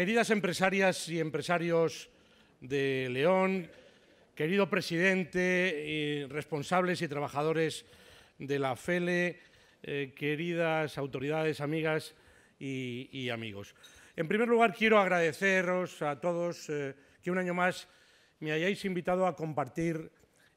Queridas empresarias y empresarios de León, querido presidente, responsables y trabajadores de la FELE, eh, queridas autoridades, amigas y, amigos. En primer lugar, quiero agradeceros a todos eh, que un año más me hayáis invitado a compartir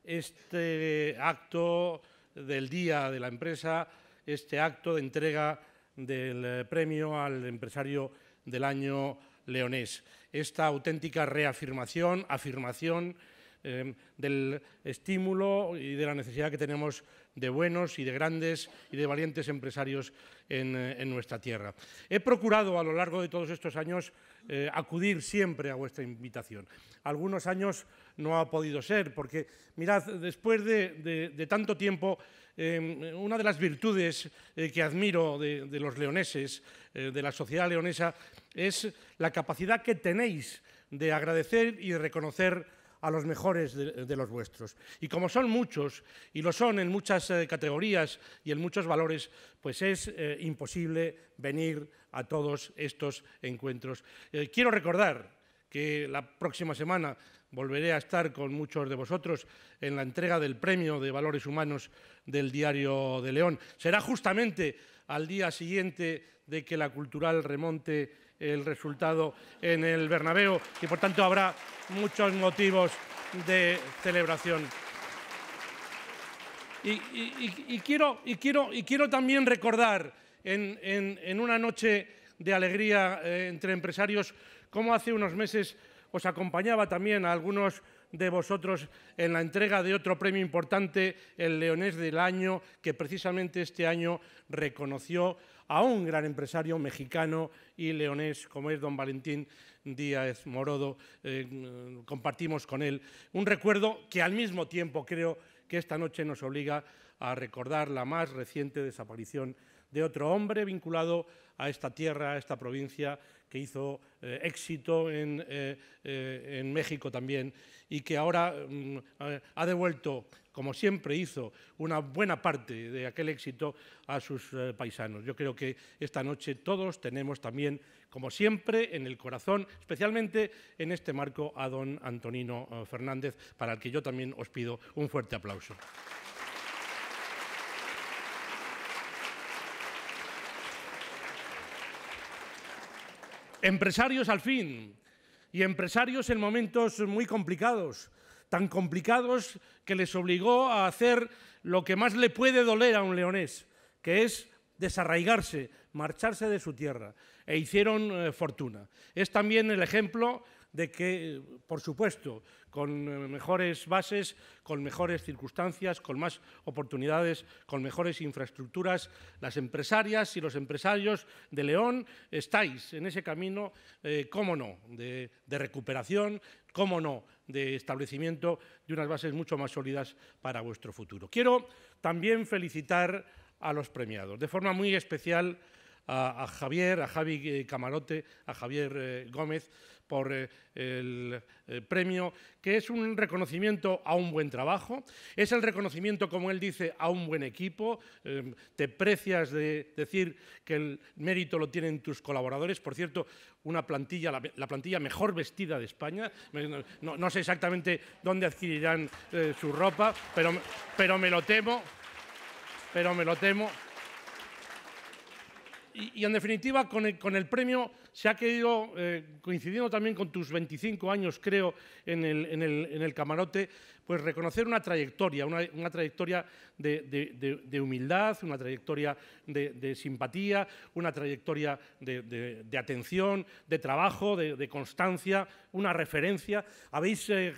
este acto del Día de la Empresa, este acto de entrega del eh, premio al empresario del año leonés. Esta auténtica reafirmación, afirmación eh, del estímulo y de la necesidad que tenemos de buenos y de grandes y de valientes empresarios eh, en, nuestra tierra. He procurado a lo largo de todos estos años eh, acudir siempre a vuestra invitación. Algunos años no ha podido ser, porque mirad, después de, tanto tiempo, em, una de las virtudes eh, que admiro de, de los leoneses, de la sociedad leonesa, es la capacidad que tenéis de agradecer y reconocer a los mejores de, los vuestros. Y como son muchos, y lo son en muchas eh, categorías y en muchos valores, pues es eh, imposible venir a todos estos encuentros. Eh, quiero recordar que la próxima semana volveré a estar con muchos de vosotros en la entrega del Premio de Valores Humanos del Diario de León. Será justamente al día siguiente de que la Cultural remonte el resultado en el Bernabéu y por tanto habrá muchos motivos de celebración. Y, quiero, y, quiero, también recordar en, una noche de alegría eh, entre empresarios cómo hace unos meses os acompañaba también a algunos de vosotros en la entrega de otro premio importante, el Leonés del Año, que precisamente este año reconoció a un gran empresario mexicano y leonés como es don Valentín Díaz Morodo. Eh, compartimos con él un recuerdo que al mismo tiempo creo que esta noche nos obliga a recordar la más reciente desaparición de otro hombre vinculado a esta tierra, a esta provincia, que hizo eh, éxito eh, eh, en, México también y que ahora mm, ha devuelto, como siempre hizo, una buena parte de aquel éxito a sus paisanos. Yo creo que esta noche todos tenemos también, como siempre, en el corazón, especialmente en este marco, a don Antonino Fernández, para el que yo también os pido un fuerte aplauso. Empresarios al fin, y empresarios en momentos muy complicados, tan complicados que les obligó a hacer lo que más le puede doler a un leonés, que es desarraigarse, marcharse de su tierra e hicieron eh, fortuna. Es también el ejemplo de que, por supuesto, con eh, mejores bases, con mejores circunstancias, con más oportunidades, con mejores infraestructuras, las empresarias y los empresarios de León estáis en ese camino, eh, cómo no, de, de recuperación, cómo no, de establecimiento de unas bases mucho más sólidas para vuestro futuro. Quiero también felicitar a los premiados. De forma muy especial a, Javier, a Javi eh, Camarote, a Javier eh, Gómez por eh, el premio, que es un reconocimiento a un buen trabajo, es el reconocimiento, como él dice, a un buen equipo, em, te precias de decir que el mérito lo tienen tus colaboradores, por cierto, una plantilla, la, plantilla mejor vestida de España, no, sé exactamente dónde adquirirán su ropa, pero, pero me lo temo pero me lo temo. Y, en definitiva, con el, premio se ha querido, eh, coincidiendo también con tus 25 años, creo, en el, camarote, pues reconocer una trayectoria, una, trayectoria de, humildad, una trayectoria de, simpatía, una trayectoria de, atención, de trabajo, de, constancia, una referencia. Habéis eh,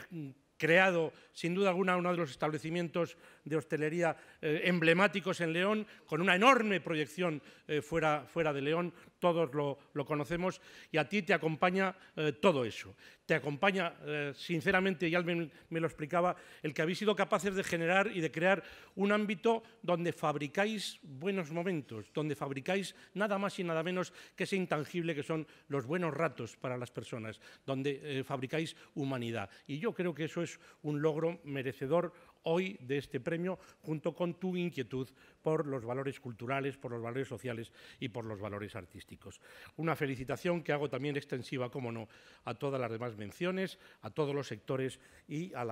creado, sin duda alguna, uno de los establecimientos de hostelería eh, emblemáticos en León, con una enorme proyección eh, fuera, fuera, de León, todos lo, conocemos, y a ti te acompaña eh, todo eso. Te acompaña, sinceramente, y me, me lo explicaba, el que habéis sido capaces de generar y de crear un ámbito donde fabricáis buenos momentos, donde fabricáis nada más y nada menos que ese intangible que son los buenos ratos para las personas, donde fabricáis humanidad. Y yo creo que eso es un logro merecedor hoy de este premio, junto con tu inquietud por los valores culturales, por los valores sociales y por los valores artísticos. Una felicitación que hago también extensiva, como no, a todas las demás menciones, a todos los sectores y a,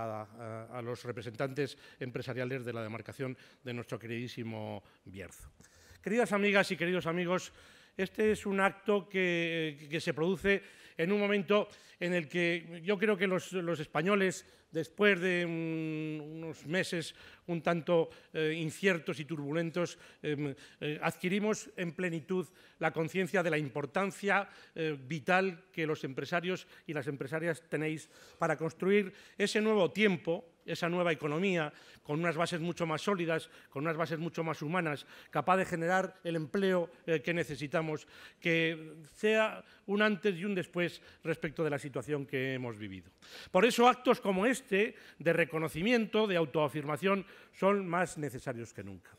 los representantes empresariales de la demarcación de nuestro queridísimo Bierzo. Queridas amigas y queridos amigos, este es un acto que, se produce en un momento en el que yo creo que los españoles después de unos meses un tanto eh, inciertos y turbulentos, em, eh, adquirimos en plenitud la conciencia de la importancia eh, vital que los empresarios y las empresarias tenéis para construir ese nuevo tiempo esa nueva economía con unas bases mucho más sólidas, con unas bases mucho más humanas, capaz de generar el empleo que necesitamos, que sea un antes y un después respecto de la situación que hemos vivido. Por eso actos como este este de reconocimiento, de autoafirmación, son más necesarios que nunca.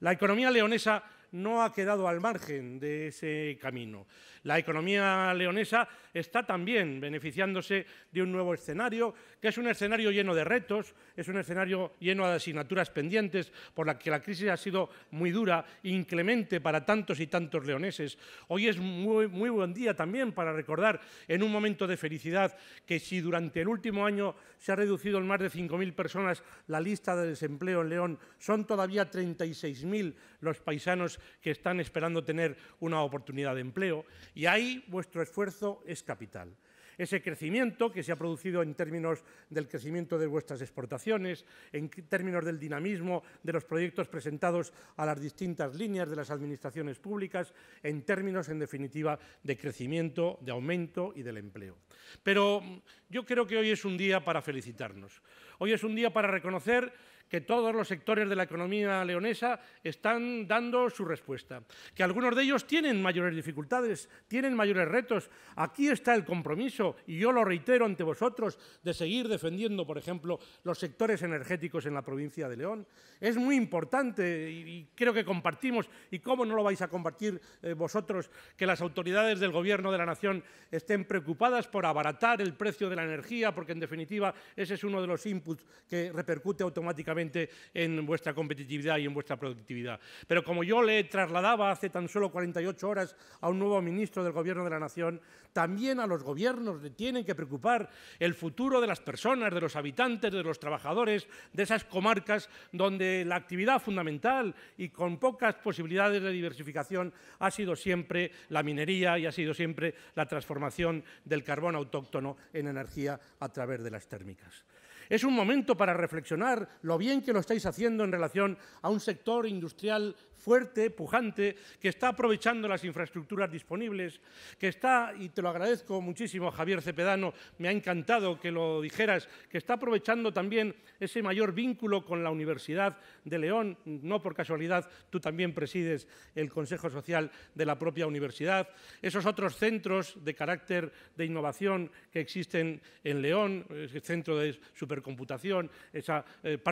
La economía leonesa no ha quedado al margen de ese camino. La economía leonesa está también beneficiándose de un nuevo escenario, que es un escenario lleno de retos, es un escenario lleno de asignaturas pendientes, por la que la crisis ha sido muy dura, inclemente para tantos y tantos leoneses. Hoy es muy, muy buen día también para recordar, en un momento de felicidad, que si durante el último año se ha reducido en más de 5.000 personas la lista de desempleo en León, son todavía 36.000 los paisanos que están esperando tener una oportunidad de empleo y ahí vuestro esfuerzo es capital. Ese crecimiento que se ha producido en términos del crecimiento de vuestras exportaciones, en términos del dinamismo de los proyectos presentados a las distintas líneas de las administraciones públicas, en términos, en definitiva, de crecimiento, de aumento y del empleo. Pero yo creo que hoy es un día para felicitarnos. Hoy es un día para reconocer que todos los sectores de la economía leonesa están dando su respuesta, que algunos de ellos tienen mayores dificultades, tienen mayores retos. Aquí está el compromiso, y yo lo reitero ante vosotros, de seguir defendiendo, por ejemplo, los sectores energéticos en la provincia de León. Es muy importante, y creo que compartimos, y cómo no lo vais a compartir eh, vosotros, que las autoridades del Gobierno de la Nación estén preocupadas por abaratar el precio de la energía, porque en definitiva ese es uno de los inputs que repercute automáticamente en vuestra competitividad y en vuestra productividad. Pero como yo le trasladaba hace tan solo 48 horas a un nuevo ministro del Gobierno de la Nación, también a los gobiernos le tienen que preocupar el futuro de las personas, de los habitantes, de los trabajadores, de esas comarcas donde la actividad fundamental y con pocas posibilidades de diversificación ha sido siempre la minería y ha sido siempre la transformación del carbón autóctono en energía a través de las térmicas. Es un momento para reflexionar lo bien que lo estáis haciendo en relación a un sector industrial fuerte, pujante, que está aprovechando las infraestructuras disponibles, que está, y te lo agradezco muchísimo, Javier Cepedano, me ha encantado que lo dijeras, que está aprovechando también ese mayor vínculo con la Universidad de León. No por casualidad, tú también presides el Consejo Social de la propia universidad. Esos otros centros de carácter de innovación que existen en León, el Centro de Supervisión computación, eh,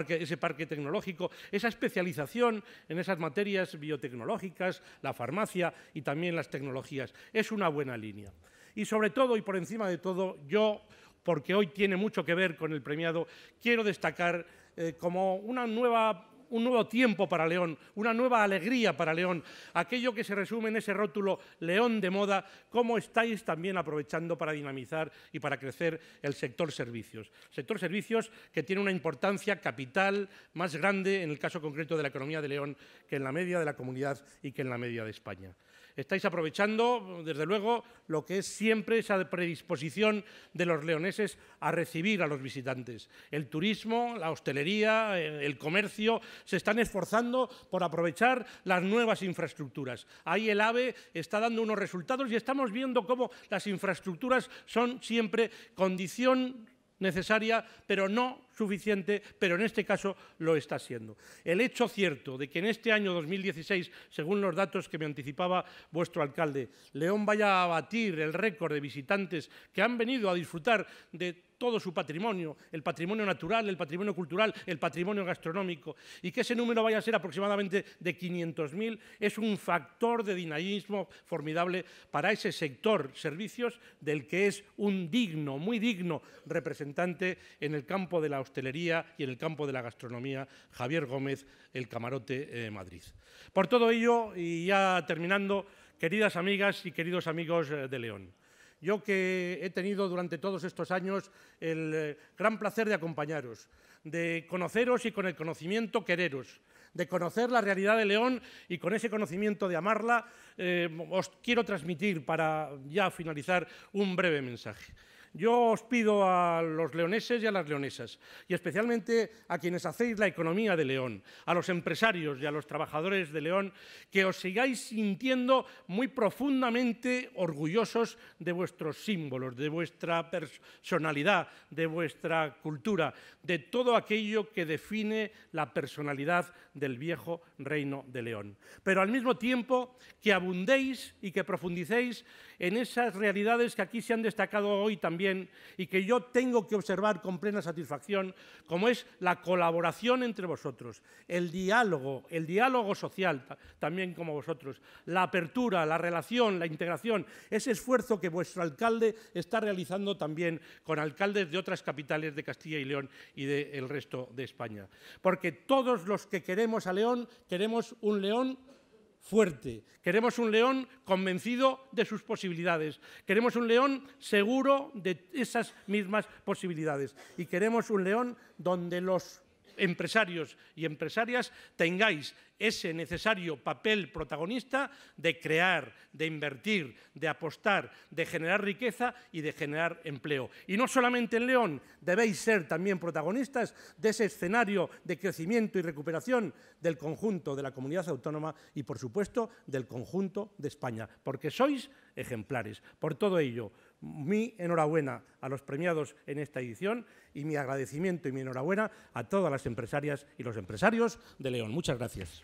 ese parque tecnológico, esa especialización en esas materias biotecnológicas, la farmacia y también las tecnologías. Es una buena línea. Y sobre todo y por encima de todo, yo, porque hoy tiene mucho que ver con el premiado, quiero destacar eh, como una nueva un nuevo tiempo para León, una nueva alegría para León. Aquello que se resume en ese rótulo León de moda, cómo estáis también aprovechando para dinamizar y para crecer el sector servicios. Sector servicios que tiene una importancia capital más grande en el caso concreto de la economía de León que en la media de la comunidad y que en la media de España. Estáis aprovechando, desde luego, lo que es siempre esa predisposición de los leoneses a recibir a los visitantes. El turismo, la hostelería, el comercio se están esforzando por aprovechar las nuevas infraestructuras. Ahí el AVE está dando unos resultados y estamos viendo cómo las infraestructuras son siempre condición necesaria, pero no suficiente, pero en este caso lo está siendo. El hecho cierto de que en este año 2016, según los datos que me anticipaba vuestro alcalde, León vaya a batir el récord de visitantes que han venido a disfrutar de todo su patrimonio, el patrimonio natural, el patrimonio cultural, el patrimonio gastronómico, y que ese número vaya a ser aproximadamente de 500.000, es un factor de dinamismo formidable para ese sector servicios del que es un digno, muy digno representante en el campo de la hostelería y en el campo de la gastronomía, Javier Gómez, el Camarote eh, Madrid. Por todo ello, y ya terminando, queridas amigas y queridos amigos eh, de León, yo que he tenido durante todos estos años el eh, gran placer de acompañaros, de conoceros y con el conocimiento quereros, de conocer la realidad de León y con ese conocimiento de amarla, eh, os quiero transmitir para ya finalizar un breve mensaje. Yo os pido a los leoneses y a las leonesas, y especialmente a quienes hacéis la economía de León, a los empresarios y a los trabajadores de León, que os sigáis sintiendo muy profundamente orgullosos de vuestros símbolos, de vuestra personalidad, de vuestra cultura, de todo aquello que define la personalidad del viejo reino de León. Pero al mismo tiempo que abundéis y que profundicéis en esas realidades que aquí se han destacado hoy también y que yo tengo que observar con plena satisfacción, como es la colaboración entre vosotros, el diálogo, el diálogo social también como vosotros, la apertura, la relación, la integración, ese esfuerzo que vuestro alcalde está realizando también con alcaldes de otras capitales de Castilla y León y del resto de España. Porque todos los que queremos a León, queremos un León fuerte. Queremos un león convencido de sus posibilidades. Queremos un león seguro de esas mismas posibilidades. Y queremos un león donde los empresarios y empresarias tengáis ese necesario papel protagonista de crear, de invertir, de apostar, de generar riqueza y de generar empleo. Y no solamente en León, debéis ser también protagonistas de ese escenario de crecimiento y recuperación del conjunto de la comunidad autónoma y, por supuesto, del conjunto de España, porque sois ejemplares. Por todo ello, mi enhorabuena a los premiados en esta edición y mi agradecimiento y mi enhorabuena a todas las empresarias y los empresarios de León. Muchas gracias.